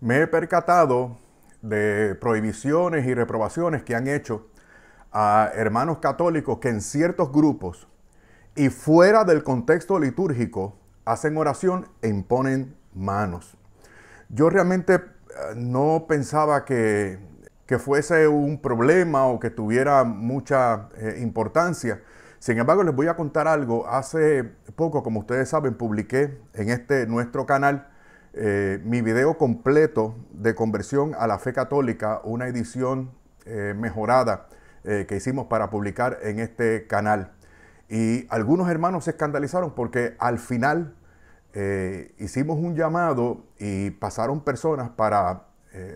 me he percatado de prohibiciones y reprobaciones que han hecho a hermanos católicos que en ciertos grupos y fuera del contexto litúrgico hacen oración e imponen manos. Yo realmente eh, no pensaba que, fuese un problema o que tuviera mucha eh, importancia. Sin embargo, les voy a contar algo. Hace poco, como ustedes saben, publiqué en este nuestro canal eh, mi video completo de conversión a la fe católica, una edición eh, mejorada eh, que hicimos para publicar en este canal. Y algunos hermanos se escandalizaron porque al final hicimos un llamado y pasaron personas para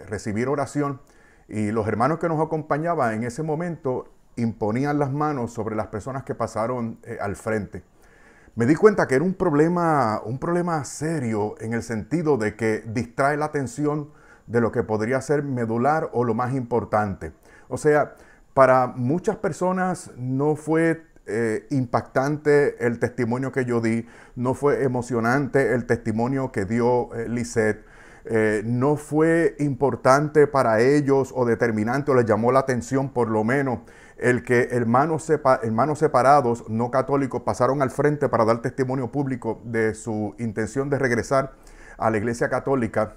recibir oración y los hermanos que nos acompañaban en ese momento imponían las manos sobre las personas que pasaron al frente me di cuenta que era un problema, un problema serio en el sentido de que distrae la atención de lo que podría ser medular o lo más importante. O sea, para muchas personas no fue eh, impactante el testimonio que yo di, no fue emocionante el testimonio que dio eh, Lisette, eh, no fue importante para ellos o determinante o les llamó la atención por lo menos el que hermanos, separados no católicos pasaron al frente para dar testimonio público de su intención de regresar a la Iglesia Católica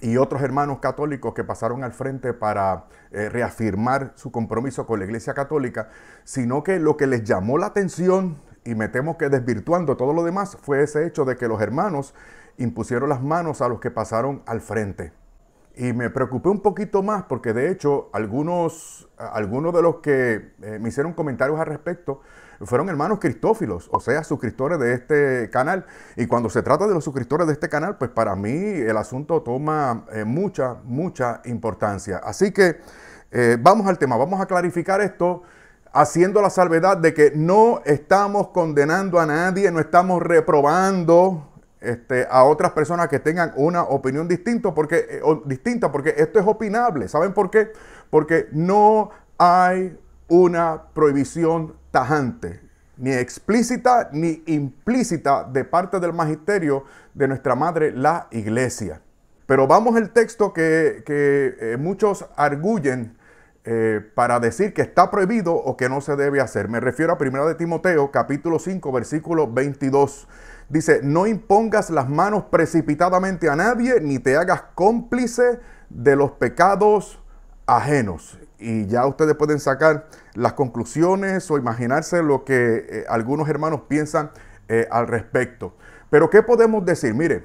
y otros hermanos católicos que pasaron al frente para eh, reafirmar su compromiso con la Iglesia Católica, sino que lo que les llamó la atención, y me temo que desvirtuando todo lo demás, fue ese hecho de que los hermanos impusieron las manos a los que pasaron al frente. Y me preocupé un poquito más porque de hecho algunos, algunos de los que eh, me hicieron comentarios al respecto fueron hermanos cristófilos, o sea, suscriptores de este canal. Y cuando se trata de los suscriptores de este canal, pues para mí el asunto toma eh, mucha, mucha importancia. Así que eh, vamos al tema, vamos a clarificar esto haciendo la salvedad de que no estamos condenando a nadie, no estamos reprobando este, a otras personas que tengan una opinión distinta porque, eh, distinta, porque esto es opinable. ¿Saben por qué? Porque no hay una prohibición tajante, ni explícita ni implícita de parte del magisterio de nuestra madre, la iglesia. Pero vamos al texto que, eh, muchos arguyen eh, para decir que está prohibido o que no se debe hacer. Me refiero a 1 de Timoteo capítulo 5 versículo 22. Dice, no impongas las manos precipitadamente a nadie ni te hagas cómplice de los pecados ajenos. Y ya ustedes pueden sacar las conclusiones o imaginarse lo que eh, algunos hermanos piensan eh, al respecto. Pero ¿qué podemos decir? Mire,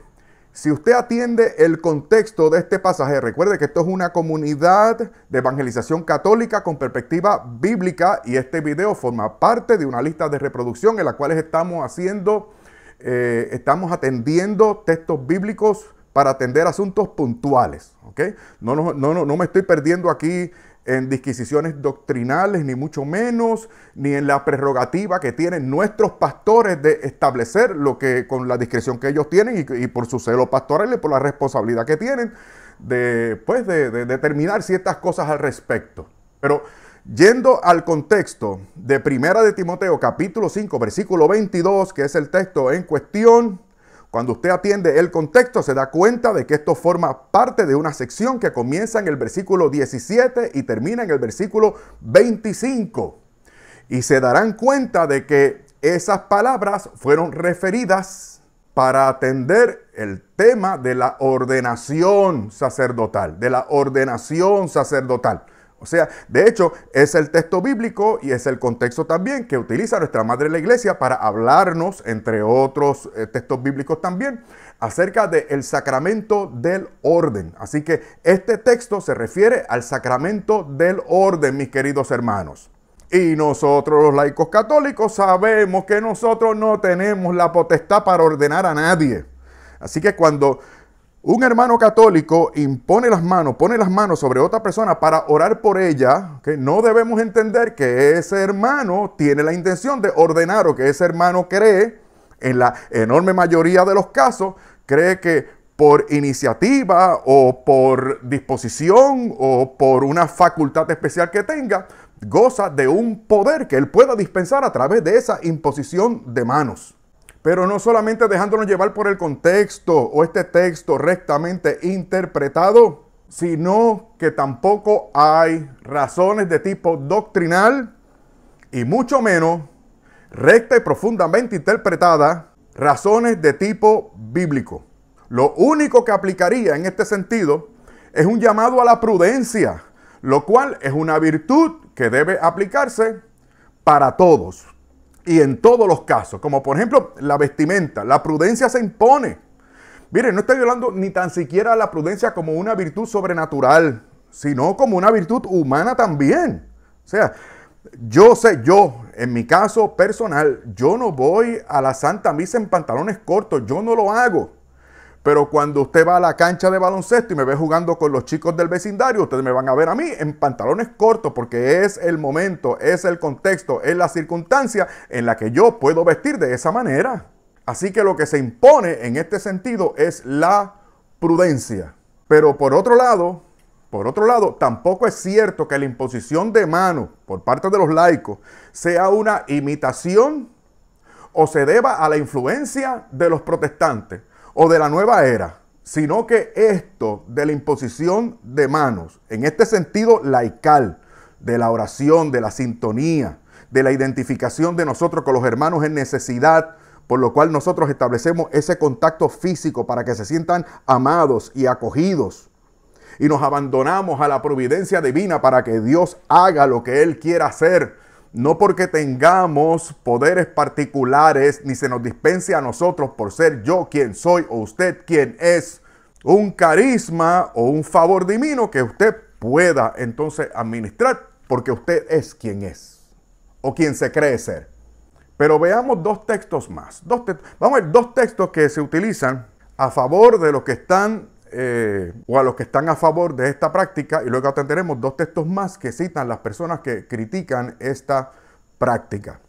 si usted atiende el contexto de este pasaje, recuerde que esto es una comunidad de evangelización católica con perspectiva bíblica y este video forma parte de una lista de reproducción en la cual estamos haciendo, eh, estamos atendiendo textos bíblicos para atender asuntos puntuales. ¿okay? No, no, no, no me estoy perdiendo aquí en disquisiciones doctrinales, ni mucho menos, ni en la prerrogativa que tienen nuestros pastores de establecer lo que con la discreción que ellos tienen y, por su celo pastoral y por la responsabilidad que tienen de, pues, de, de determinar ciertas cosas al respecto. Pero Yendo al contexto de Primera de Timoteo capítulo 5 versículo 22, que es el texto en cuestión, cuando usted atiende el contexto, se da cuenta de que esto forma parte de una sección que comienza en el versículo 17 y termina en el versículo 25. Y se darán cuenta de que esas palabras fueron referidas para atender el tema de la ordenación sacerdotal, de la ordenación sacerdotal. O sea, de hecho, es el texto bíblico y es el contexto también que utiliza nuestra Madre la Iglesia para hablarnos, entre otros eh, textos bíblicos también, acerca del sacramento del orden. Así que este texto se refiere al sacramento del orden, mis queridos hermanos. Y nosotros los laicos católicos sabemos que nosotros no tenemos la potestad para ordenar a nadie. Así que cuando un hermano católico impone las manos, pone las manos sobre otra persona para orar por ella, que no debemos entender que ese hermano tiene la intención de ordenar o que ese hermano cree, en la enorme mayoría de los casos, cree que por iniciativa o por disposición o por una facultad especial que tenga, goza de un poder que él pueda dispensar a través de esa imposición de manos pero no solamente dejándonos llevar por el contexto o este texto rectamente interpretado, sino que tampoco hay razones de tipo doctrinal y mucho menos recta y profundamente interpretada, razones de tipo bíblico. Lo único que aplicaría en este sentido es un llamado a la prudencia, lo cual es una virtud que debe aplicarse para todos y en todos los casos, como por ejemplo la vestimenta, la prudencia se impone. Miren, no estoy hablando ni tan siquiera la prudencia como una virtud sobrenatural, sino como una virtud humana también. O sea, yo sé, yo, en mi caso personal, yo no voy a la Santa Misa en pantalones cortos, yo no lo hago. Pero cuando usted va a la cancha de baloncesto y me ve jugando con los chicos del vecindario, ustedes me van a ver a mí en pantalones cortos porque es el momento, es el contexto, es la circunstancia en la que yo puedo vestir de esa manera. Así que lo que se impone en este sentido es la prudencia. Pero por otro lado, por otro lado, tampoco es cierto que la imposición de mano por parte de los laicos sea una imitación o se deba a la influencia de los protestantes o de la nueva era, sino que esto de la imposición de manos, en este sentido laical, de la oración, de la sintonía, de la identificación de nosotros con los hermanos en necesidad, por lo cual nosotros establecemos ese contacto físico para que se sientan amados y acogidos. Y nos abandonamos a la providencia divina para que Dios haga lo que Él quiera hacer no porque tengamos poderes particulares, ni se nos dispense a nosotros por ser yo quien soy o usted quien es, un carisma o un favor divino que usted pueda entonces administrar, porque usted es quien es o quien se cree ser. Pero veamos dos textos más. Dos Vamos a ver dos textos que se utilizan a favor de los que están eh, o a los que están a favor de esta práctica y luego tendremos dos textos más que citan las personas que critican esta práctica.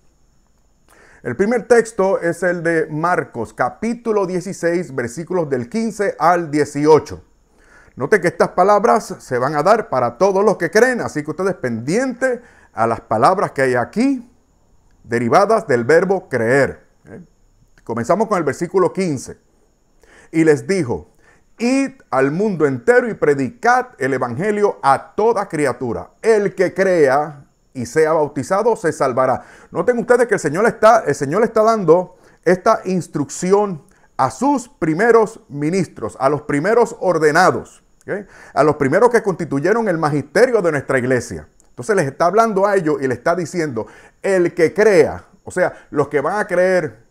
El primer texto es el de Marcos, capítulo 16, versículos del 15 al 18. Note que estas palabras se van a dar para todos los que creen, así que ustedes pendientes a las palabras que hay aquí derivadas del verbo creer. ¿eh? Comenzamos con el versículo 15. Y les dijo, Id al mundo entero y predicad el Evangelio a toda criatura. El que crea y sea bautizado se salvará. Noten ustedes que el Señor está, el Señor está dando esta instrucción a sus primeros ministros, a los primeros ordenados, a los primeros que constituyeron el magisterio de nuestra iglesia. Entonces les está hablando a ellos y les está diciendo, el que crea, o sea, los que van a creer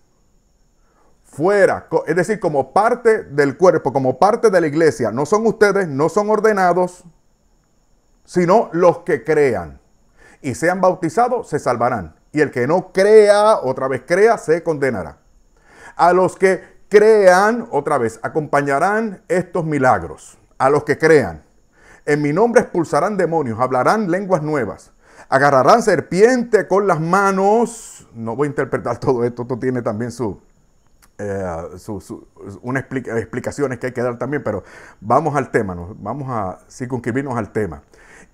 fuera, es decir, como parte del cuerpo, como parte de la iglesia. No son ustedes, no son ordenados, sino los que crean y sean bautizados se salvarán. Y el que no crea, otra vez crea, se condenará. A los que crean, otra vez, acompañarán estos milagros. A los que crean. En mi nombre expulsarán demonios, hablarán lenguas nuevas, agarrarán serpiente con las manos. No voy a interpretar todo esto, esto tiene también su, eh, unas explicaciones que hay que dar también, pero vamos al tema, vamos a circunscribirnos al tema.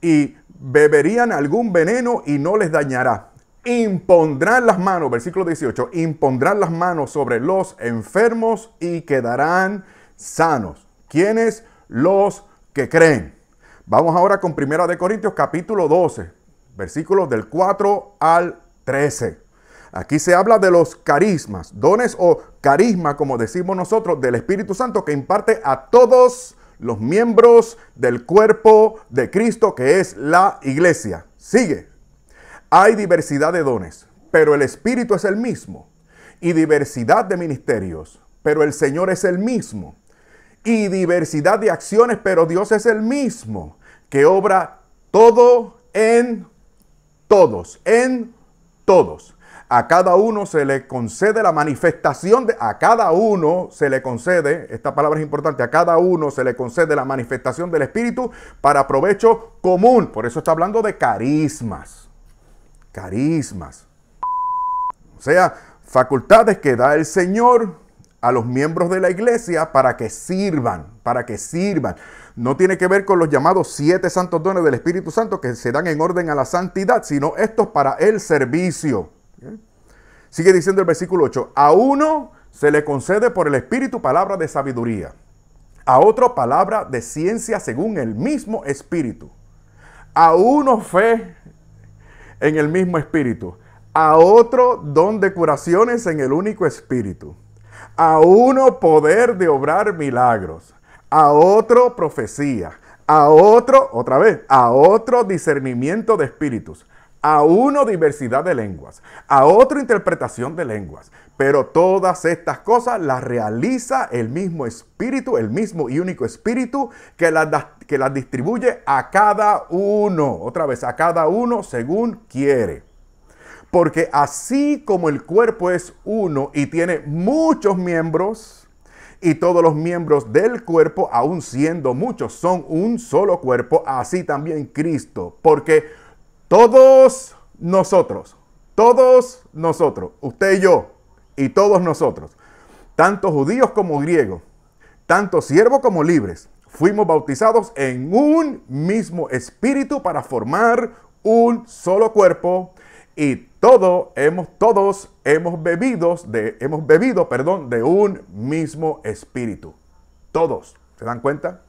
Y beberían algún veneno y no les dañará. Impondrán las manos, versículo 18, impondrán las manos sobre los enfermos y quedarán sanos. ¿Quiénes? Los que creen. Vamos ahora con 1 de Corintios capítulo 12, versículos del 4 al 13. Aquí se habla de los carismas, dones o carisma, como decimos nosotros, del Espíritu Santo que imparte a todos los miembros del cuerpo de Cristo, que es la iglesia. Sigue. Hay diversidad de dones, pero el Espíritu es el mismo. Y diversidad de ministerios, pero el Señor es el mismo. Y diversidad de acciones, pero Dios es el mismo, que obra todo en todos, en todos. A cada uno se le concede la manifestación de, a cada uno se le concede, esta palabra es importante, a cada uno se le concede la manifestación del Espíritu para provecho común. Por eso está hablando de carismas. Carismas. O sea, facultades que da el Señor a los miembros de la iglesia para que sirvan, para que sirvan. No tiene que ver con los llamados siete santos dones del Espíritu Santo que se dan en orden a la santidad, sino estos para el servicio. ¿Eh? Sigue diciendo el versículo 8, a uno se le concede por el Espíritu palabra de sabiduría, a otro palabra de ciencia según el mismo Espíritu, a uno fe en el mismo Espíritu, a otro don de curaciones en el único Espíritu, a uno poder de obrar milagros, a otro profecía, a otro, otra vez, a otro discernimiento de espíritus a uno diversidad de lenguas, a otro interpretación de lenguas, pero todas estas cosas las realiza el mismo espíritu, el mismo y único espíritu que las, que distribuye a cada uno, otra vez, a cada uno según quiere. Porque así como el cuerpo es uno y tiene muchos miembros, y todos los miembros del cuerpo, aun siendo muchos, son un solo cuerpo, así también Cristo, porque todos nosotros, todos nosotros, usted y yo, y todos nosotros, tanto judíos como griegos, tanto siervos como libres, fuimos bautizados en un mismo espíritu para formar un solo cuerpo y todo hemos todos hemos bebido de hemos bebido, perdón, de un mismo espíritu. Todos, ¿se dan cuenta?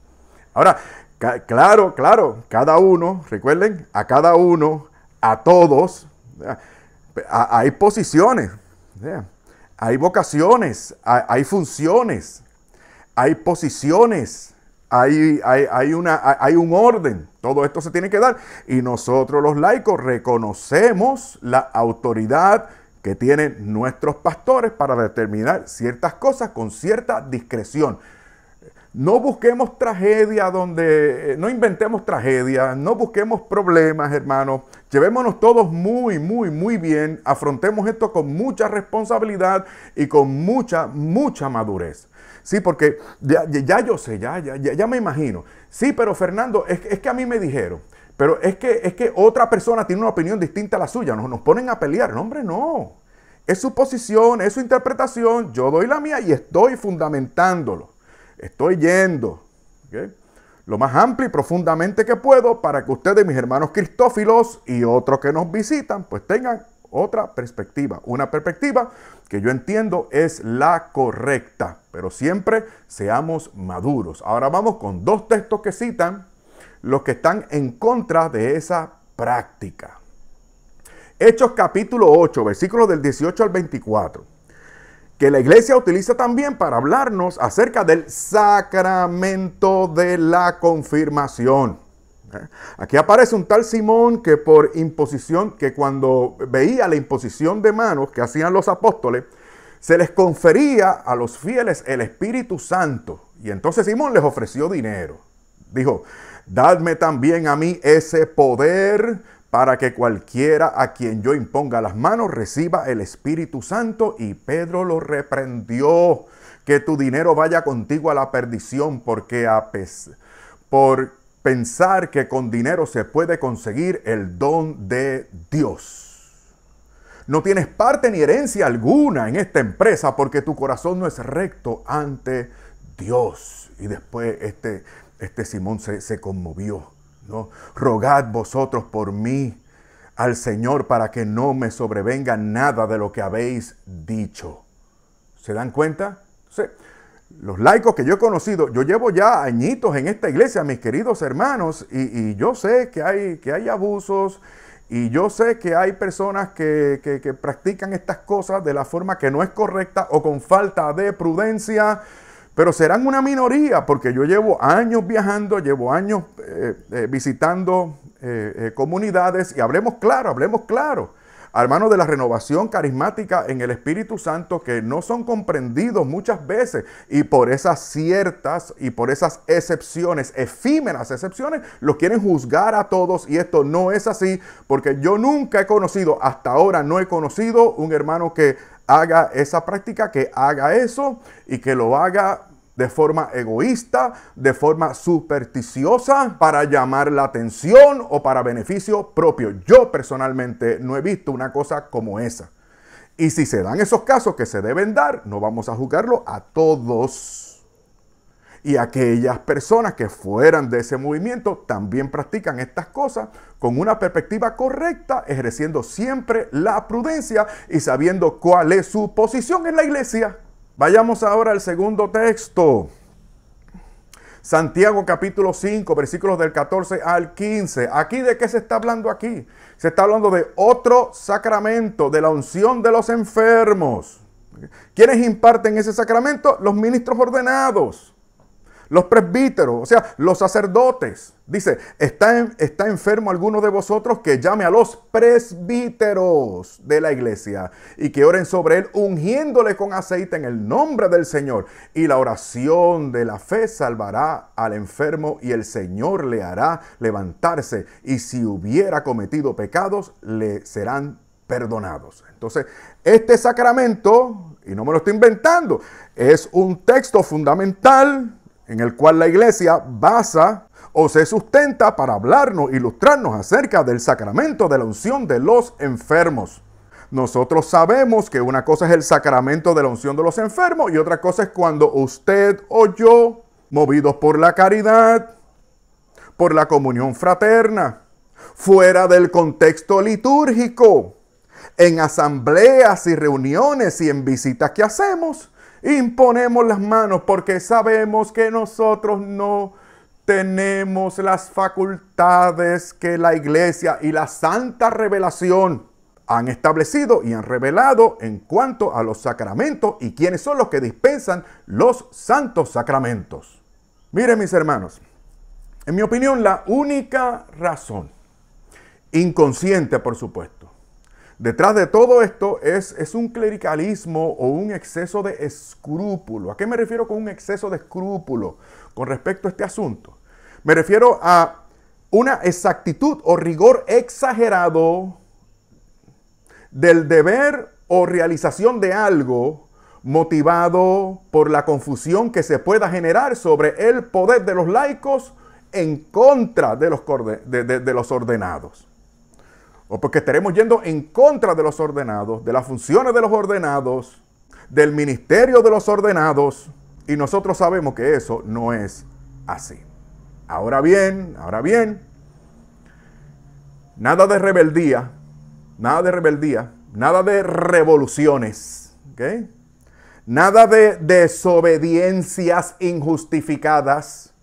Ahora, Claro, claro, cada uno, recuerden, a cada uno, a todos, hay posiciones, hay vocaciones, hay funciones, hay posiciones, hay un orden, todo esto se tiene que dar. Y nosotros los laicos reconocemos la autoridad que tienen nuestros pastores para determinar ciertas cosas con cierta discreción. No busquemos tragedia donde, eh, no inventemos tragedia, no busquemos problemas, hermanos. Llevémonos todos muy, muy, muy bien. Afrontemos esto con mucha responsabilidad y con mucha, mucha madurez. Sí, porque ya, yo sé, ya, ya, ya me imagino. Sí, pero Fernando, es, que a mí me dijeron. Pero es que, es que otra persona tiene una opinión distinta a la suya. Nos, nos ponen a pelear. No, hombre, no. Es su posición, es su interpretación. Yo doy la mía y estoy fundamentándolo. Estoy yendo lo más amplio y profundamente que puedo para que ustedes, mis hermanos cristófilos y otros que nos visitan, pues tengan otra perspectiva, una perspectiva que yo entiendo es la correcta, pero siempre seamos maduros. Ahora vamos con dos textos que citan los que están en contra de esa práctica. Hechos capítulo 8, versículos del 18 al 24 que la iglesia utiliza también para hablarnos acerca del sacramento de la confirmación. ¿Eh? Aquí aparece un tal Simón que por imposición, que cuando veía la imposición de manos que hacían los apóstoles, se les confería a los fieles el Espíritu Santo. Y entonces Simón les ofreció dinero. Dijo, dadme también a mí ese poder para que cualquiera a quien yo imponga las manos reciba el Espíritu Santo. Y Pedro lo reprendió, que tu dinero vaya contigo a la perdición, porque a por pensar que con dinero se puede conseguir el don de Dios. No tienes parte ni herencia alguna en esta empresa porque tu corazón no es recto ante Dios. Y después este, este Simón se, se conmovió rogad vosotros por mí al Señor para que no me sobrevenga nada de lo que habéis dicho. ¿Se dan cuenta? Sí. Los laicos que yo he conocido, yo llevo ya añitos en esta iglesia, mis queridos hermanos, y, yo sé que hay, que hay abusos, y yo sé que hay personas que, que practican estas cosas de la forma que no es correcta o con falta de prudencia pero serán una minoría porque yo llevo años viajando, llevo años eh, eh, visitando eh, comunidades y hablemos claro, hablemos claro. Hermanos de la renovación carismática en el Espíritu Santo que no son comprendidos muchas veces y por esas ciertas y por esas excepciones, efímeras excepciones, los quieren juzgar a todos y esto no es así porque yo nunca he conocido, hasta ahora no he conocido un hermano que haga esa práctica, que haga eso y que lo haga de forma egoísta, de forma supersticiosa, para llamar la atención o para beneficio propio. Yo personalmente no he visto una cosa como esa. Y si se dan esos casos que se deben dar, no vamos a juzgarlo a todos. Y aquellas personas que fueran de ese movimiento también practican estas cosas con una perspectiva correcta, ejerciendo siempre la prudencia y sabiendo cuál es su posición en la iglesia. Vayamos ahora al segundo texto. Santiago capítulo 5, versículos del 14 al 15. ¿Aquí de qué se está hablando aquí? Se está hablando de otro sacramento, de la unción de los enfermos. ¿Quiénes imparten ese sacramento? Los ministros ordenados los presbíteros, o sea, los sacerdotes. Dice, ¿está, está enfermo alguno de vosotros que llame a los presbíteros de la iglesia y que oren sobre él ungiéndole con aceite en el nombre del Señor. Y la oración de la fe salvará al enfermo y el Señor le hará levantarse y si hubiera cometido pecados le serán perdonados. Entonces, este sacramento, y no me lo estoy inventando, es un texto fundamental en el cual la iglesia basa o se sustenta para hablarnos, ilustrarnos acerca del sacramento de la unción de los enfermos. Nosotros sabemos que una cosa es el sacramento de la unción de los enfermos y otra cosa es cuando usted o yo, movidos por la caridad, por la comunión fraterna, fuera del contexto litúrgico, en asambleas y reuniones y en visitas que hacemos, imponemos las manos porque sabemos que nosotros no tenemos las facultades que la iglesia y la santa revelación han establecido y han revelado en cuanto a los sacramentos y quiénes son los que dispensan los santos sacramentos. Miren mis hermanos, en mi opinión la única razón, inconsciente por supuesto, Detrás de todo esto es, es, un clericalismo o un exceso de escrúpulo. ¿A qué me refiero con un exceso de escrúpulo con respecto a este asunto? Me refiero a una exactitud o rigor exagerado del deber o realización de algo motivado por la confusión que se pueda generar sobre el poder de los laicos en contra de los, de los ordenados o porque estaremos yendo en contra de los ordenados, de las funciones de los ordenados, del ministerio de los ordenados, y nosotros sabemos que eso no es así. Ahora bien, ahora bien, nada de rebeldía, nada de rebeldía, nada de revoluciones, ¿ok? Nada de desobediencias injustificadas,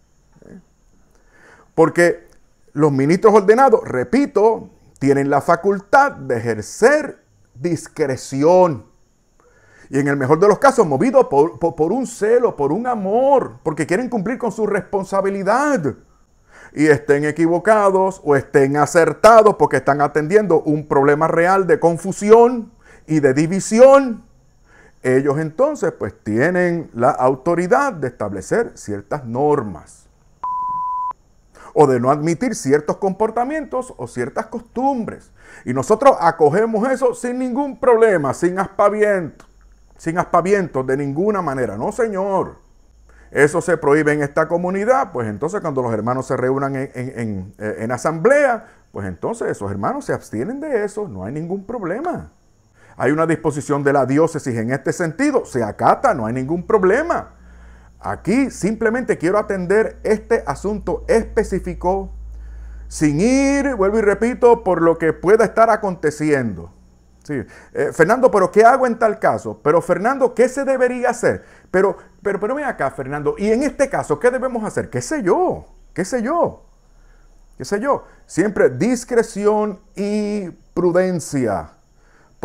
porque los ministros ordenados, repito, tienen la facultad de ejercer discreción. Y en el mejor de los casos, movido por, por, un celo, por un amor, porque quieren cumplir con su responsabilidad. Y estén equivocados o estén acertados porque están atendiendo un problema real de confusión y de división. Ellos entonces pues tienen la autoridad de establecer ciertas normas o de no admitir ciertos comportamientos o ciertas costumbres. Y nosotros acogemos eso sin ningún problema, sin aspaviento, sin aspaviento de ninguna manera. No, señor. Eso se prohíbe en esta comunidad, pues entonces cuando los hermanos se reúnan en, en eh, asamblea, pues entonces esos hermanos se abstienen de eso, no hay ningún problema. Hay una disposición de la diócesis en este sentido, se acata, no hay ningún problema. Aquí simplemente quiero atender este asunto específico sin ir, vuelvo y repito, por lo que pueda estar aconteciendo. Sí. Eh, Fernando, pero ¿qué hago en tal caso? Pero Fernando, ¿qué se debería hacer? Pero, pero, pero ven acá, Fernando, y en este caso, ¿qué debemos hacer? ¿Qué sé yo? ¿Qué sé yo? ¿Qué sé yo? Siempre discreción y prudencia.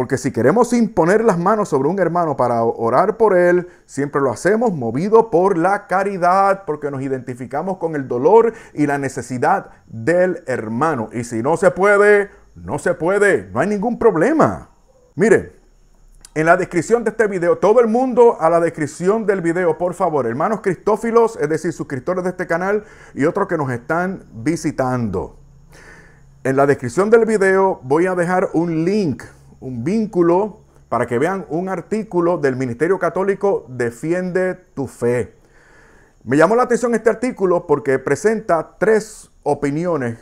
Porque si queremos imponer las manos sobre un hermano para orar por él, siempre lo hacemos movido por la caridad, porque nos identificamos con el dolor y la necesidad del hermano. Y si no se puede, no se puede, no hay ningún problema. Miren, en la descripción de este video, todo el mundo a la descripción del video, por favor, hermanos cristófilos, es decir, suscriptores de este canal y otros que nos están visitando. En la descripción del video voy a dejar un link un vínculo para que vean un artículo del Ministerio Católico Defiende tu Fe. Me llamó la atención este artículo porque presenta tres opiniones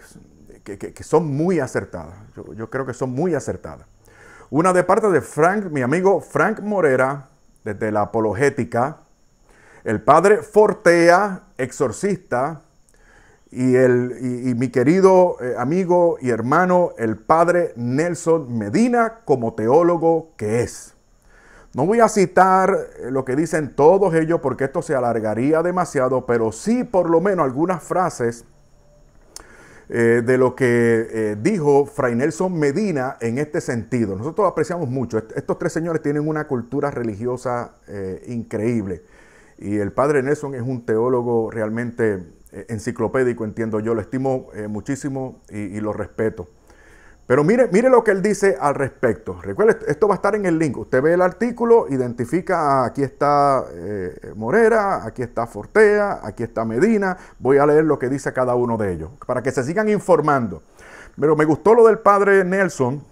que, son muy acertadas. Yo, yo, creo que son muy acertadas. Una de parte de Frank, mi amigo Frank Morera, desde la Apologética. El padre Fortea, exorcista, y, el, y, mi querido eh, amigo y hermano, el padre Nelson Medina, como teólogo que es. No voy a citar eh, lo que dicen todos ellos porque esto se alargaría demasiado, pero sí por lo menos algunas frases eh, de lo que dijo Fray Nelson Medina en este sentido. Nosotros apreciamos mucho. estos tres señores tienen una cultura religiosa increíble. Y el padre Nelson es un teólogo realmente eh, enciclopédico, entiendo yo, lo estimo eh, muchísimo y, lo respeto. Pero mire, mire lo que él dice al respecto. Recuerde, esto va a estar en el link. Usted ve el artículo, identifica, aquí está eh, Morera, aquí está Fortea, aquí está Medina. Voy a leer lo que dice cada uno de ellos, para que se sigan informando. Pero me gustó lo del padre Nelson,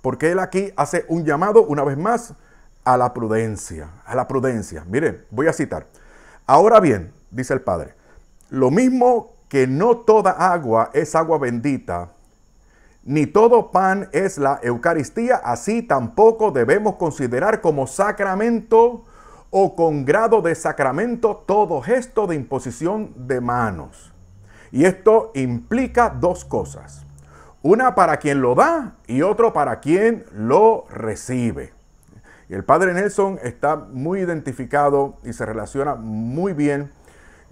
porque él aquí hace un llamado, una vez más, a la prudencia, a la prudencia. Mire, voy a citar. Ahora bien, dice el padre, lo mismo que no toda agua es agua bendita, ni todo pan es la Eucaristía, así tampoco debemos considerar como sacramento o con grado de sacramento todo gesto de imposición de manos. Y esto implica dos cosas. Una para quien lo da y otro para quien lo recibe. Y el padre Nelson está muy identificado y se relaciona muy bien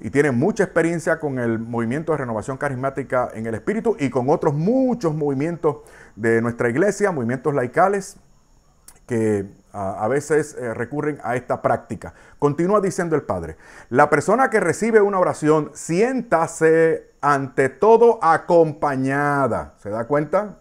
y tiene mucha experiencia con el movimiento de renovación carismática en el espíritu y con otros muchos movimientos de nuestra iglesia, movimientos laicales que a, veces eh, recurren a esta práctica. Continúa diciendo el Padre, la persona que recibe una oración, siéntase ante todo acompañada. ¿Se da cuenta?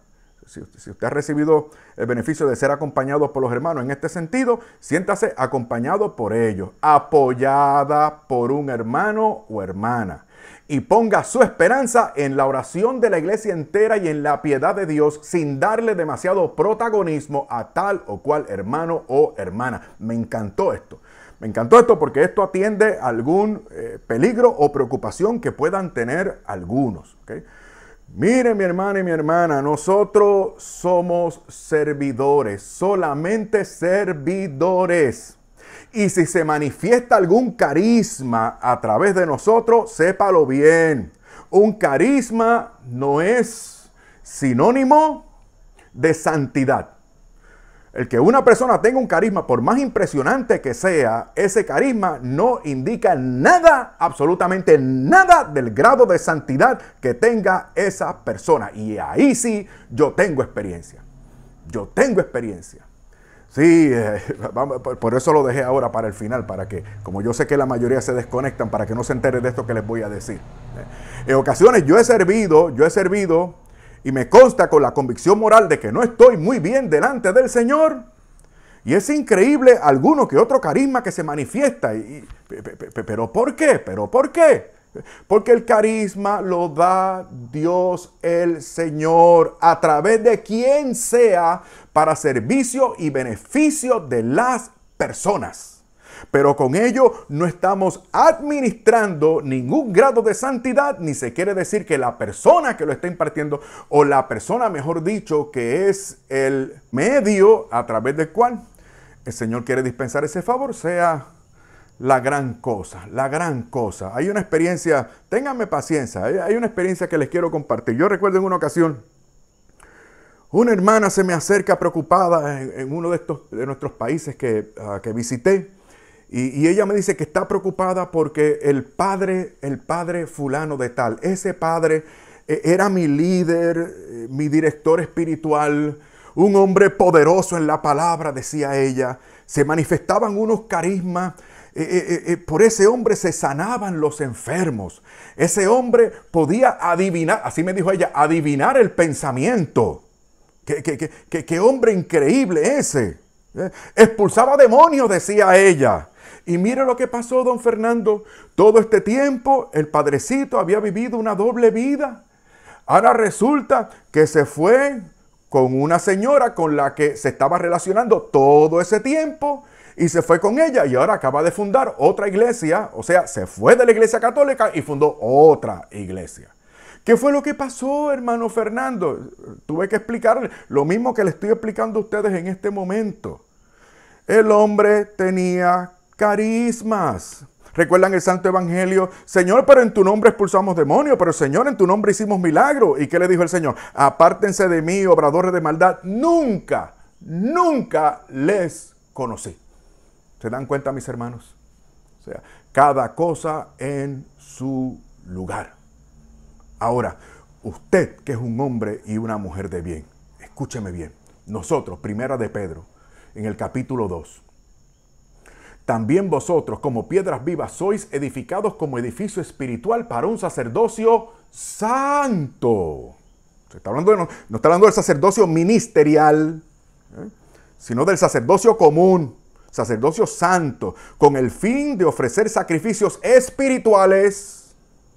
si usted, ha recibido el beneficio de ser acompañado por los hermanos en este sentido, siéntase acompañado por ellos, apoyada por un hermano o hermana y ponga su esperanza en la oración de la iglesia entera y en la piedad de Dios sin darle demasiado protagonismo a tal o cual hermano o hermana. Me encantó esto. Me encantó esto porque esto atiende algún eh, peligro o preocupación que puedan tener algunos. ¿okay? Miren, mi hermana y mi hermana, nosotros somos servidores, solamente servidores. Y si se manifiesta algún carisma a través de nosotros, sépalo bien. Un carisma no es sinónimo de santidad. El que una persona tenga un carisma, por más impresionante que sea, ese carisma no indica nada, absolutamente nada del grado de santidad que tenga esa persona. Y ahí sí, yo tengo experiencia. Yo tengo experiencia. Sí, eh, por eso lo dejé ahora para el final, para que, como yo sé que la mayoría se desconectan, para que no se enteren de esto que les voy a decir. Eh, en ocasiones yo he servido, yo he servido y me consta con la convicción moral de que no estoy muy bien delante del Señor. Y es increíble alguno que otro carisma que se manifiesta. pero ¿por qué? ¿Pero por qué? Porque el carisma lo da Dios el Señor a través de quien sea para servicio y beneficio de las personas pero con ello no estamos administrando ningún grado de santidad, ni se quiere decir que la persona que lo está impartiendo, o la persona, mejor dicho, que es el medio a través del cual el Señor quiere dispensar ese favor, sea la gran cosa, la gran cosa. Hay una experiencia, ténganme paciencia, hay una experiencia que les quiero compartir. Yo recuerdo en una ocasión, una hermana se me acerca preocupada en, uno de, estos, de nuestros países que, ah, que visité y, ella me dice que está preocupada porque el padre, el padre fulano de tal, ese padre eh, era mi líder, eh, mi director espiritual, un hombre poderoso en la palabra, decía ella. Se manifestaban unos carismas. Eh, por ese hombre se sanaban los enfermos. Ese hombre podía adivinar, así me dijo ella, adivinar el pensamiento. ¿Qué, qué, qué hombre increíble ese? Expulsaba demonios, decía ella. Y mire lo que pasó, don Fernando. Todo este tiempo el padrecito había vivido una doble vida. Ahora resulta que se fue con una señora con la que se estaba relacionando todo ese tiempo y se fue con ella y ahora acaba de fundar otra iglesia, o sea, se fue de la iglesia católica y fundó otra iglesia. ¿Qué fue lo que pasó, hermano Fernando? Tuve que explicarle lo mismo que le estoy explicando a ustedes en este momento. El hombre tenía carismas. Recuerdan el Santo Evangelio, Señor, pero en tu nombre expulsamos demonios, pero Señor, en tu nombre hicimos milagro. ¿Y qué le dijo el Señor? Apártense de mí, obradores de maldad, nunca, nunca les conocí. ¿Se dan cuenta, mis hermanos? O sea, cada cosa en su lugar. Ahora, usted que es un hombre y una mujer de bien, escúcheme bien. Nosotros, primera de Pedro, en el capítulo 2, también vosotros, como piedras vivas, sois edificados como edificio espiritual para un sacerdocio santo. Se está hablando no, está hablando del sacerdocio ministerial, ¿eh? sino del sacerdocio común, sacerdocio santo, con el fin de ofrecer sacrificios espirituales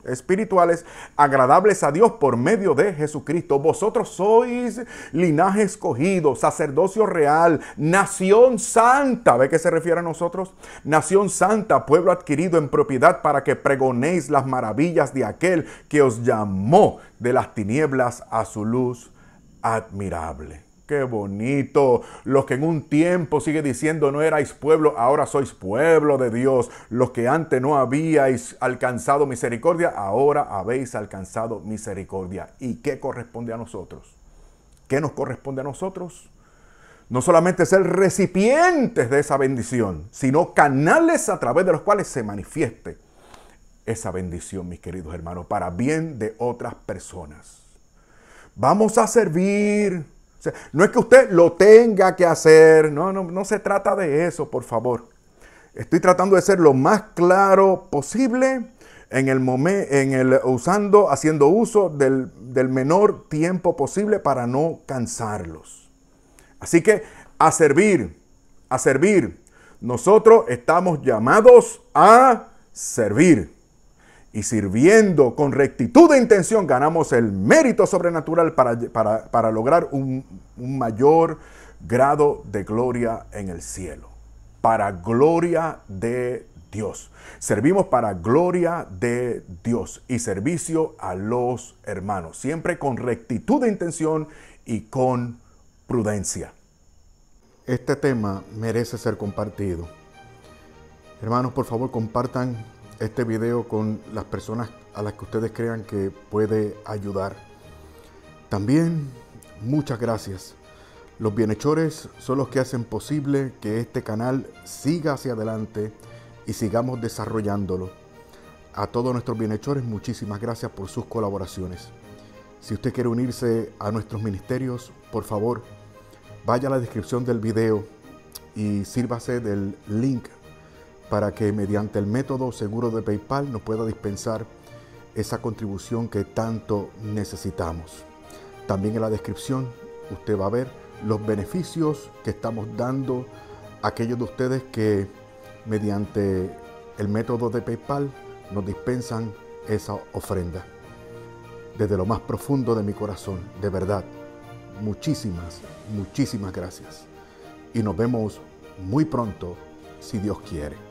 espirituales agradables a Dios por medio de Jesucristo. Vosotros sois linaje escogido, sacerdocio real, nación santa. ¿Ve qué se refiere a nosotros? Nación santa, pueblo adquirido en propiedad para que pregonéis las maravillas de aquel que os llamó de las tinieblas a su luz admirable. Qué bonito. Los que en un tiempo sigue diciendo no erais pueblo, ahora sois pueblo de Dios. Los que antes no habíais alcanzado misericordia, ahora habéis alcanzado misericordia. ¿Y qué corresponde a nosotros? ¿Qué nos corresponde a nosotros? No solamente ser recipientes de esa bendición, sino canales a través de los cuales se manifieste esa bendición, mis queridos hermanos, para bien de otras personas. Vamos a servir, no es que usted lo tenga que hacer, no, no, no se trata de eso, por favor. Estoy tratando de ser lo más claro posible en el momento, en el usando, haciendo uso del, del menor tiempo posible para no cansarlos. Así que a servir, a servir. Nosotros estamos llamados a servir y sirviendo con rectitud de intención, ganamos el mérito sobrenatural para, para, lograr un, un, mayor grado de gloria en el cielo. Para gloria de Dios. Servimos para gloria de Dios y servicio a los hermanos. Siempre con rectitud de intención y con prudencia. Este tema merece ser compartido. Hermanos, por favor, compartan este video con las personas a las que ustedes crean que puede ayudar. También muchas gracias. Los bienhechores son los que hacen posible que este canal siga hacia adelante y sigamos desarrollándolo. A todos nuestros bienhechores muchísimas gracias por sus colaboraciones. Si usted quiere unirse a nuestros ministerios, por favor, vaya a la descripción del video y sírvase del link para que mediante el método seguro de PayPal nos pueda dispensar esa contribución que tanto necesitamos. También en la descripción usted va a ver los beneficios que estamos dando a aquellos de ustedes que mediante el método de PayPal nos dispensan esa ofrenda. Desde lo más profundo de mi corazón, de verdad, muchísimas, muchísimas gracias. Y nos vemos muy pronto, si Dios quiere.